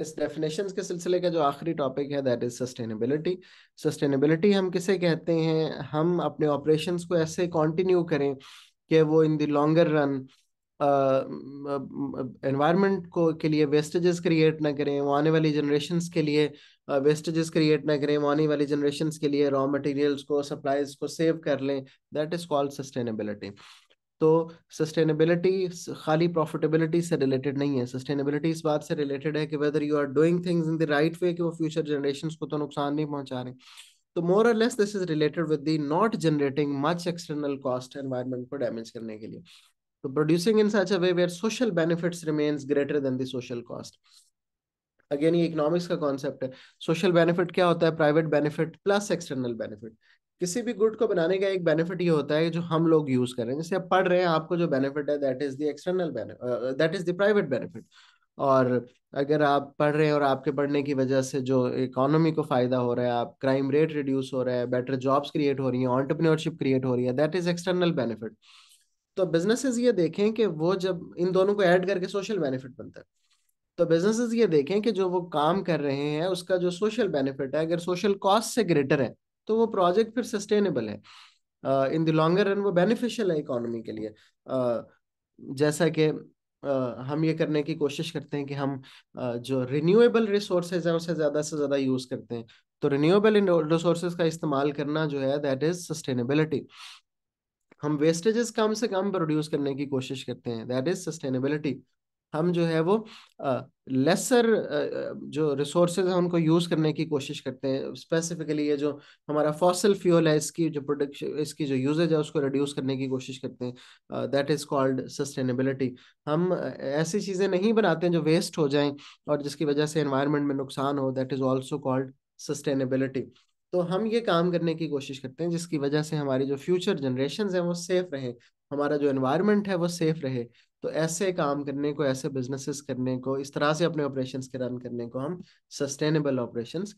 इस डेफिनेशंस के सिलसिले का जो आखिरी टॉपिक है दैट इज सस्टेनेबिलिटी सस्टेनेबिलिटी हम किसे कहते हैं हम अपने ऑपरेशंस को ऐसे कंटिन्यू करें कि वो in the longer run environment को के लिए वेस्टेजेस क्रिएट ना करें वो आने वाली जनरेशन के लिए वेस्टेजेस क्रिएट ना करें वो आने वाली जनरेशन के लिए रॉ मटेरियल्स को सप्लाईज को सेव कर लें दैट इज कॉल्ड सस्टेनेबिलिटी तो सस्टेनेबिलिटी खाली प्रॉफिटेबिलिटी से रिलेटेड नहीं है सस्टेनेबिलिटी इस बात से रिलेटेड है कि whether you are doing things in the right way कि वो फ्यूचर जनरेशन को तो नुकसान नहीं पहुंचा रहे तो मोर और less this is related with the not generating much external cost environment को डैमेज करने के लिए तो producing in such a way where social benefits remains greater than the social cost again ये इकोनॉमिक्स का कॉन्सेप्ट है social benefit क्या होता है private benefit plus external benefit किसी भी गुड को बनाने का एक बेनिफिट ये होता है जो हम लोग यूज कर रहे हैं जैसे आप पढ़ रहे हैं आपको जो बेनिफिट है that is the external that is the private benefit और अगर आप पढ़ रहे हैं और आपके पढ़ने की वजह से जो इकोनॉमी को फायदा हो रहा है आप क्राइम रेट रिड्यूस हो रहा है बेटर जॉब्स क्रिएट हो रही हैं ऑन्टरप्रनोरशिप क्रिएट हो रही है दैट इज एक्सटर्नल बेनिफिट तो बिजनेसेस ये देखें कि वो जब इन दोनों को ऐड करके सोशल बेनिफिट बनता है तो बिजनेसेस ये देखें कि जो वो काम कर रहे हैं उसका जो सोशल बेनिफिट है अगर सोशल कॉस्ट से ग्रेटर है तो वो प्रोजेक्ट फिर सस्टेनेबल है इन द लॉन्गर रन वो बेनिफिशियल है इकोनॉमी के लिए uh, जैसा कि Uh, हम ये करने की कोशिश करते हैं कि हम uh, जो रिन्यूएबल रिसोर्सेज हैं उसे ज़्यादा से ज़्यादा यूज़ करते हैं तो रिन्यूएबल रिसोर्सेज का इस्तेमाल करना जो है दैट इज़ सस्टेनेबिलिटी हम वेस्टेजेस कम से कम प्रोड्यूस करने की कोशिश करते हैं दैट इज़ सस्टेनेबिलिटी हम जो है वो लेसर जो रिसोर्सेज हैं उनको यूज़ करने की कोशिश करते हैं स्पेसिफिकली ये जो हमारा फॉसल फ्यूल है इसकी जो प्रोडक्शन इसकी जो यूजेज है उसको रिड्यूस करने की कोशिश करते हैं दैट इज़ कॉल्ड सस्टेनेबिलिटी हम ऐसी चीज़ें नहीं बनाते हैं जो वेस्ट हो जाएं और जिसकी वजह से इन्वायरमेंट में नुकसान हो that is also called sustainability तो हम ये काम करने की कोशिश करते हैं जिसकी वजह से हमारी जो फ्यूचर जनरेशन हैं वो सेफ रहे हमारा जो इन्वायरमेंट है वो सेफ रहे तो ऐसे काम करने को ऐसे बिजनेसेस करने को इस तरह से अपने ऑपरेशंस के रन करने को हम सस्टेनेबल ऑपरेशंस